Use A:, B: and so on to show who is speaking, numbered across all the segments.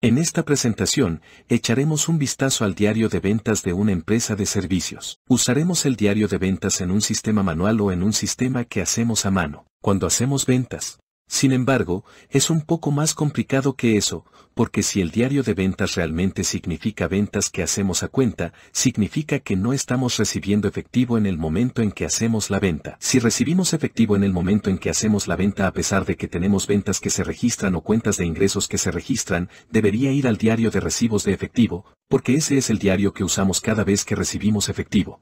A: En esta presentación, echaremos un vistazo al diario de ventas de una empresa de servicios. Usaremos el diario de ventas en un sistema manual o en un sistema que hacemos a mano. Cuando hacemos ventas, sin embargo, es un poco más complicado que eso, porque si el diario de ventas realmente significa ventas que hacemos a cuenta, significa que no estamos recibiendo efectivo en el momento en que hacemos la venta. Si recibimos efectivo en el momento en que hacemos la venta a pesar de que tenemos ventas que se registran o cuentas de ingresos que se registran, debería ir al diario de recibos de efectivo, porque ese es el diario que usamos cada vez que recibimos efectivo.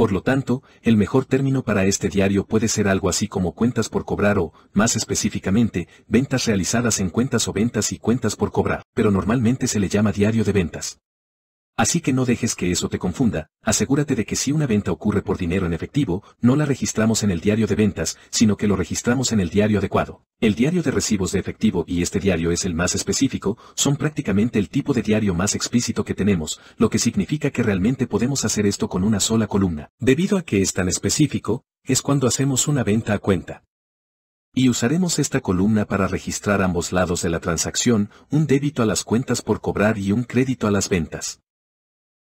A: Por lo tanto, el mejor término para este diario puede ser algo así como cuentas por cobrar o, más específicamente, ventas realizadas en cuentas o ventas y cuentas por cobrar, pero normalmente se le llama diario de ventas. Así que no dejes que eso te confunda, asegúrate de que si una venta ocurre por dinero en efectivo, no la registramos en el diario de ventas, sino que lo registramos en el diario adecuado. El diario de recibos de efectivo y este diario es el más específico, son prácticamente el tipo de diario más explícito que tenemos, lo que significa que realmente podemos hacer esto con una sola columna. Debido a que es tan específico, es cuando hacemos una venta a cuenta. Y usaremos esta columna para registrar ambos lados de la transacción, un débito a las cuentas por cobrar y un crédito a las ventas.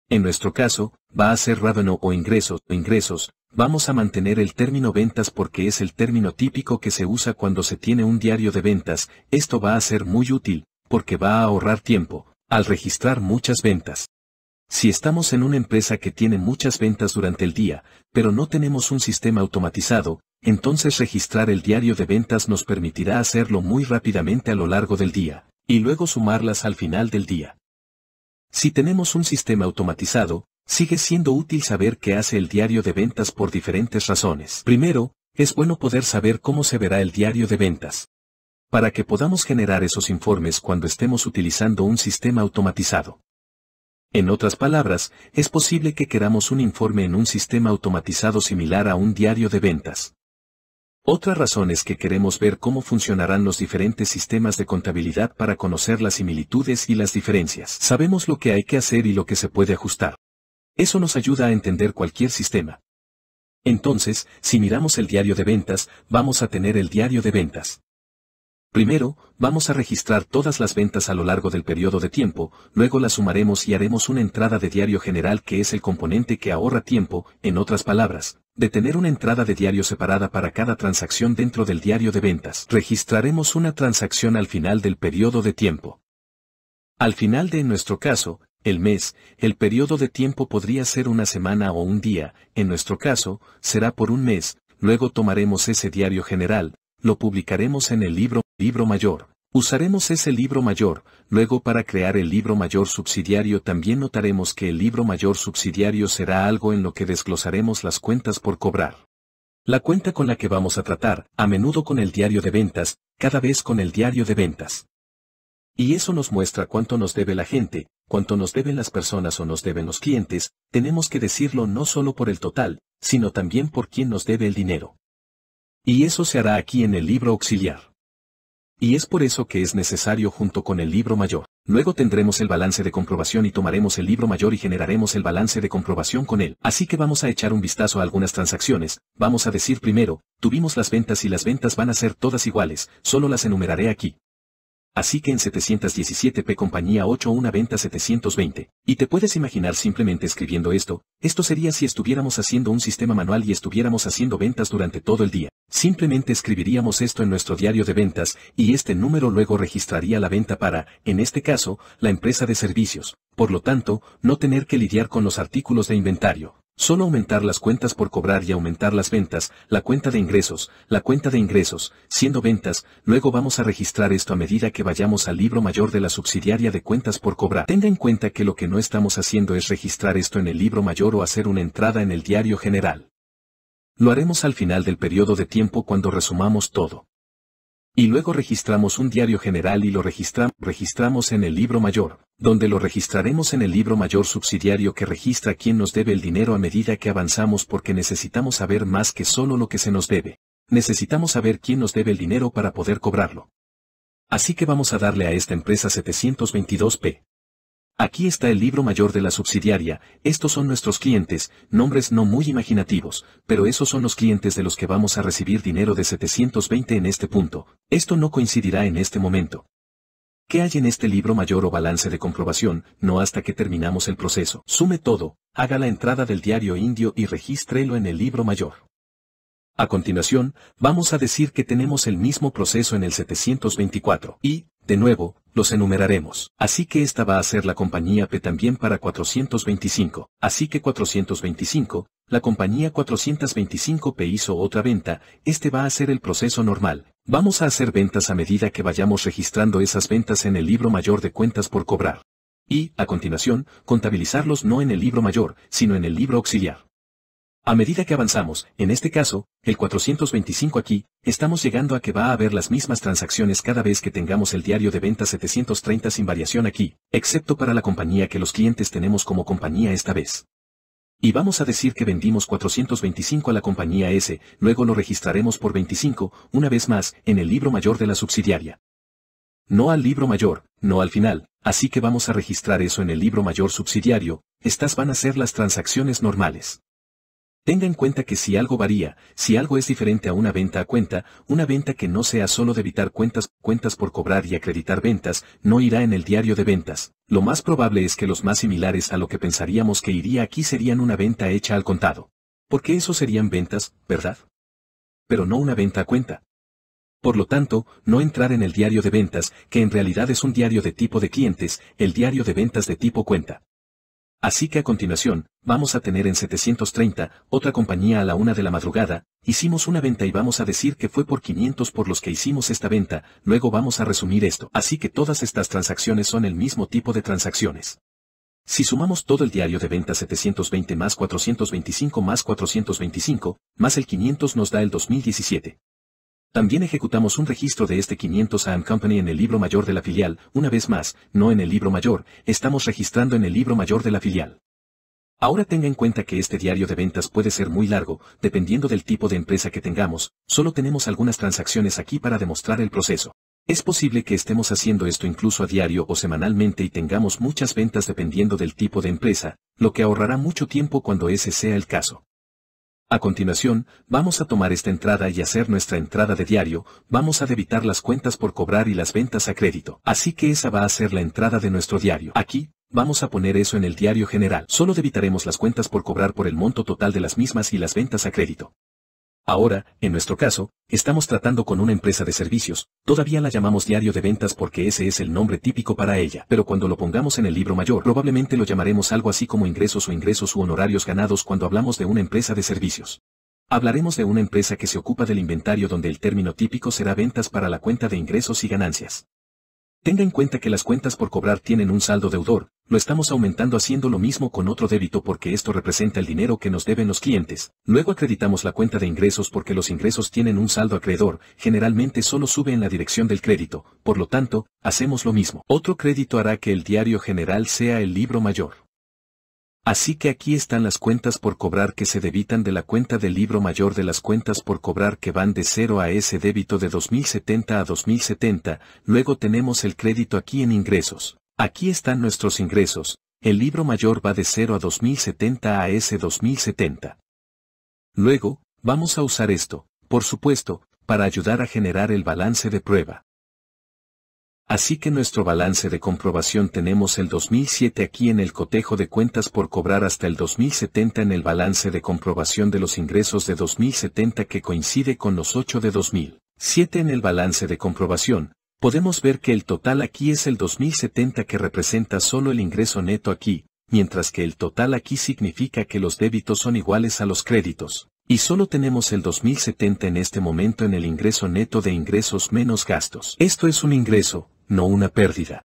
A: En nuestro caso, va a ser rábano o ingresos, o ingresos, vamos a mantener el término ventas porque es el término típico que se usa cuando se tiene un diario de ventas, esto va a ser muy útil, porque va a ahorrar tiempo, al registrar muchas ventas. Si estamos en una empresa que tiene muchas ventas durante el día, pero no tenemos un sistema automatizado, entonces registrar el diario de ventas nos permitirá hacerlo muy rápidamente a lo largo del día, y luego sumarlas al final del día. Si tenemos un sistema automatizado, sigue siendo útil saber qué hace el diario de ventas por diferentes razones. Primero, es bueno poder saber cómo se verá el diario de ventas. Para que podamos generar esos informes cuando estemos utilizando un sistema automatizado. En otras palabras, es posible que queramos un informe en un sistema automatizado similar a un diario de ventas. Otra razón es que queremos ver cómo funcionarán los diferentes sistemas de contabilidad para conocer las similitudes y las diferencias. Sabemos lo que hay que hacer y lo que se puede ajustar. Eso nos ayuda a entender cualquier sistema. Entonces, si miramos el diario de ventas, vamos a tener el diario de ventas. Primero, vamos a registrar todas las ventas a lo largo del periodo de tiempo, luego las sumaremos y haremos una entrada de diario general que es el componente que ahorra tiempo, en otras palabras, de tener una entrada de diario separada para cada transacción dentro del diario de ventas. Registraremos una transacción al final del periodo de tiempo. Al final de nuestro caso, el mes, el periodo de tiempo podría ser una semana o un día, en nuestro caso, será por un mes, luego tomaremos ese diario general, lo publicaremos en el libro, libro mayor. Usaremos ese libro mayor, luego para crear el libro mayor subsidiario también notaremos que el libro mayor subsidiario será algo en lo que desglosaremos las cuentas por cobrar. La cuenta con la que vamos a tratar, a menudo con el diario de ventas, cada vez con el diario de ventas. Y eso nos muestra cuánto nos debe la gente, cuánto nos deben las personas o nos deben los clientes, tenemos que decirlo no solo por el total, sino también por quién nos debe el dinero. Y eso se hará aquí en el libro auxiliar. Y es por eso que es necesario junto con el libro mayor. Luego tendremos el balance de comprobación y tomaremos el libro mayor y generaremos el balance de comprobación con él. Así que vamos a echar un vistazo a algunas transacciones, vamos a decir primero, tuvimos las ventas y las ventas van a ser todas iguales, solo las enumeraré aquí. Así que en 717p compañía 8 una venta 720. Y te puedes imaginar simplemente escribiendo esto, esto sería si estuviéramos haciendo un sistema manual y estuviéramos haciendo ventas durante todo el día. Simplemente escribiríamos esto en nuestro diario de ventas, y este número luego registraría la venta para, en este caso, la empresa de servicios. Por lo tanto, no tener que lidiar con los artículos de inventario. Solo aumentar las cuentas por cobrar y aumentar las ventas, la cuenta de ingresos, la cuenta de ingresos, siendo ventas, luego vamos a registrar esto a medida que vayamos al libro mayor de la subsidiaria de cuentas por cobrar. Tenga en cuenta que lo que no estamos haciendo es registrar esto en el libro mayor o hacer una entrada en el diario general. Lo haremos al final del periodo de tiempo cuando resumamos todo. Y luego registramos un diario general y lo registramos en el libro mayor donde lo registraremos en el libro mayor subsidiario que registra quién nos debe el dinero a medida que avanzamos porque necesitamos saber más que solo lo que se nos debe. Necesitamos saber quién nos debe el dinero para poder cobrarlo. Así que vamos a darle a esta empresa 722p. Aquí está el libro mayor de la subsidiaria, estos son nuestros clientes, nombres no muy imaginativos, pero esos son los clientes de los que vamos a recibir dinero de 720 en este punto, esto no coincidirá en este momento, ¿Qué hay en este libro mayor o balance de comprobación? No hasta que terminamos el proceso. Sume todo, haga la entrada del diario indio y regístrelo en el libro mayor. A continuación, vamos a decir que tenemos el mismo proceso en el 724 y, de nuevo, los enumeraremos. Así que esta va a ser la compañía P también para 425. Así que 425, la compañía 425P hizo otra venta, este va a ser el proceso normal. Vamos a hacer ventas a medida que vayamos registrando esas ventas en el libro mayor de cuentas por cobrar. Y, a continuación, contabilizarlos no en el libro mayor, sino en el libro auxiliar. A medida que avanzamos, en este caso, el 425 aquí, estamos llegando a que va a haber las mismas transacciones cada vez que tengamos el diario de venta 730 sin variación aquí, excepto para la compañía que los clientes tenemos como compañía esta vez. Y vamos a decir que vendimos 425 a la compañía S, luego lo registraremos por 25, una vez más, en el libro mayor de la subsidiaria. No al libro mayor, no al final, así que vamos a registrar eso en el libro mayor subsidiario, estas van a ser las transacciones normales. Tenga en cuenta que si algo varía, si algo es diferente a una venta a cuenta, una venta que no sea solo de evitar cuentas, cuentas por cobrar y acreditar ventas, no irá en el diario de ventas. Lo más probable es que los más similares a lo que pensaríamos que iría aquí serían una venta hecha al contado. Porque eso serían ventas, ¿verdad? Pero no una venta a cuenta. Por lo tanto, no entrar en el diario de ventas, que en realidad es un diario de tipo de clientes, el diario de ventas de tipo cuenta. Así que a continuación, vamos a tener en 730, otra compañía a la una de la madrugada, hicimos una venta y vamos a decir que fue por 500 por los que hicimos esta venta, luego vamos a resumir esto. Así que todas estas transacciones son el mismo tipo de transacciones. Si sumamos todo el diario de venta 720 más 425 más 425, más el 500 nos da el 2017. También ejecutamos un registro de este 500 AM Company en el libro mayor de la filial, una vez más, no en el libro mayor, estamos registrando en el libro mayor de la filial. Ahora tenga en cuenta que este diario de ventas puede ser muy largo, dependiendo del tipo de empresa que tengamos, solo tenemos algunas transacciones aquí para demostrar el proceso. Es posible que estemos haciendo esto incluso a diario o semanalmente y tengamos muchas ventas dependiendo del tipo de empresa, lo que ahorrará mucho tiempo cuando ese sea el caso. A continuación, vamos a tomar esta entrada y hacer nuestra entrada de diario, vamos a debitar las cuentas por cobrar y las ventas a crédito. Así que esa va a ser la entrada de nuestro diario. Aquí, vamos a poner eso en el diario general. Solo debitaremos las cuentas por cobrar por el monto total de las mismas y las ventas a crédito. Ahora, en nuestro caso, estamos tratando con una empresa de servicios, todavía la llamamos diario de ventas porque ese es el nombre típico para ella, pero cuando lo pongamos en el libro mayor probablemente lo llamaremos algo así como ingresos o ingresos u honorarios ganados cuando hablamos de una empresa de servicios. Hablaremos de una empresa que se ocupa del inventario donde el término típico será ventas para la cuenta de ingresos y ganancias. Tenga en cuenta que las cuentas por cobrar tienen un saldo deudor, lo estamos aumentando haciendo lo mismo con otro débito porque esto representa el dinero que nos deben los clientes. Luego acreditamos la cuenta de ingresos porque los ingresos tienen un saldo acreedor, generalmente solo sube en la dirección del crédito, por lo tanto, hacemos lo mismo. Otro crédito hará que el diario general sea el libro mayor. Así que aquí están las cuentas por cobrar que se debitan de la cuenta del libro mayor de las cuentas por cobrar que van de 0 a ese débito de 2070 a 2070, luego tenemos el crédito aquí en ingresos. Aquí están nuestros ingresos, el libro mayor va de 0 a 2070 a ese 2070. Luego, vamos a usar esto, por supuesto, para ayudar a generar el balance de prueba. Así que nuestro balance de comprobación tenemos el 2007 aquí en el cotejo de cuentas por cobrar hasta el 2070 en el balance de comprobación de los ingresos de 2070 que coincide con los 8 de 2007 en el balance de comprobación, podemos ver que el total aquí es el 2070 que representa solo el ingreso neto aquí, mientras que el total aquí significa que los débitos son iguales a los créditos, y solo tenemos el 2070 en este momento en el ingreso neto de ingresos menos gastos. Esto es un ingreso, no una pérdida.